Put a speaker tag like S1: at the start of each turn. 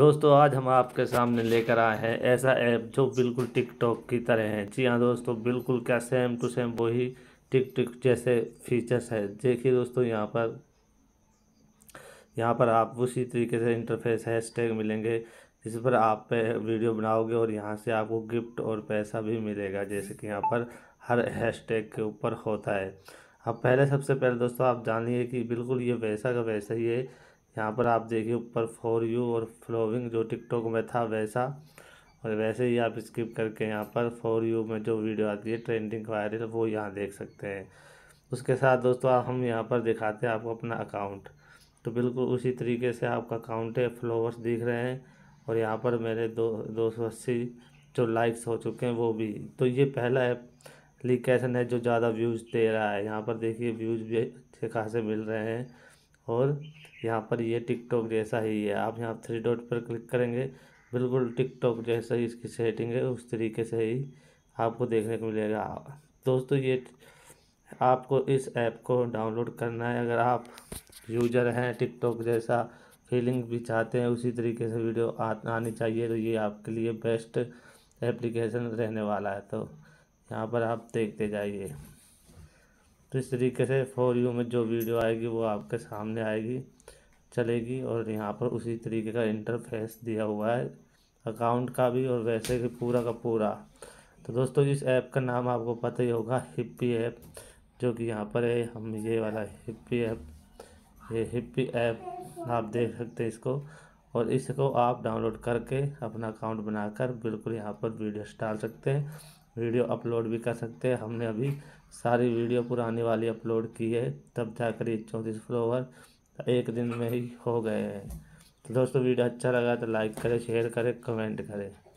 S1: दोस्तों आज हम आपके सामने लेकर आए हैं ऐसा ऐप जो बिल्कुल टिकटॉक की तरह है जी हाँ दोस्तों बिल्कुल क्या सेम टू सेम वही टिक टिक जैसे फीचर्स है देखिए दोस्तों यहाँ पर यहाँ पर आप उसी तरीके से इंटरफेस हैशटैग मिलेंगे जिस पर आप पे वीडियो बनाओगे और यहाँ से आपको गिफ्ट और पैसा भी मिलेगा जैसे कि यहाँ पर हर हैशटैग के ऊपर होता है अब पहले सबसे पहले दोस्तों आप जानिए कि बिल्कुल ये वैसा का वैसा ही है यहाँ पर आप देखिए ऊपर फॉर यू और फ्लोविंग जो टिकटॉक में था वैसा और वैसे ही आप स्किप करके यहाँ पर फॉर यू में जो वीडियो आती है ट्रेंडिंग वायरल वो यहाँ देख सकते हैं उसके साथ दोस्तों हम यहाँ पर दिखाते हैं आपको अपना अकाउंट तो बिल्कुल उसी तरीके से आपका अकाउंट है फ्लोवर्स दिख रहे हैं और यहाँ पर मेरे दो दो सौ अस्सी जो लाइक्स हो चुके हैं वो भी तो ये पहला एप्लीकेशन है जो ज़्यादा व्यूज़ दे रहा है यहाँ पर देखिए व्यूज़ भी अच्छे खासे मिल रहे हैं और यहाँ पर ये टिकटॉक जैसा ही है आप यहाँ थ्री डॉट पर क्लिक करेंगे बिल्कुल टिकटॉक जैसा ही इसकी सेटिंग है उस तरीके से ही आपको देखने को मिलेगा दोस्तों ये आपको इस ऐप को डाउनलोड करना है अगर आप यूजर हैं टिकटॉक जैसा फीलिंग भी चाहते हैं उसी तरीके से वीडियो आ, आनी चाहिए तो ये आपके लिए बेस्ट एप्लीकेशन रहने वाला है तो यहाँ पर आप देखते जाइए तो इस तरीके से फॉर यू में जो वीडियो आएगी वो आपके सामने आएगी चलेगी और यहाँ पर उसी तरीके का इंटरफेस दिया हुआ है अकाउंट का भी और वैसे भी पूरा का पूरा तो दोस्तों इस ऐप का नाम आपको पता ही होगा हिप्पी ऐप जो कि यहाँ पर है हम ये वाला हिप्पी ऐप ये हिप्पी ऐप आप देख सकते हैं इसको और इसको आप डाउनलोड करके अपना अकाउंट बनाकर बिल्कुल यहाँ पर वीडियोस डाल सकते हैं वीडियो अपलोड भी कर सकते हैं हमने अभी सारी वीडियो पुरानी वाली अपलोड की है तब जाकर ये चौंतीस फ्लोवर एक दिन में ही हो गए हैं तो दोस्तों वीडियो अच्छा लगा तो लाइक करें शेयर करें कमेंट करें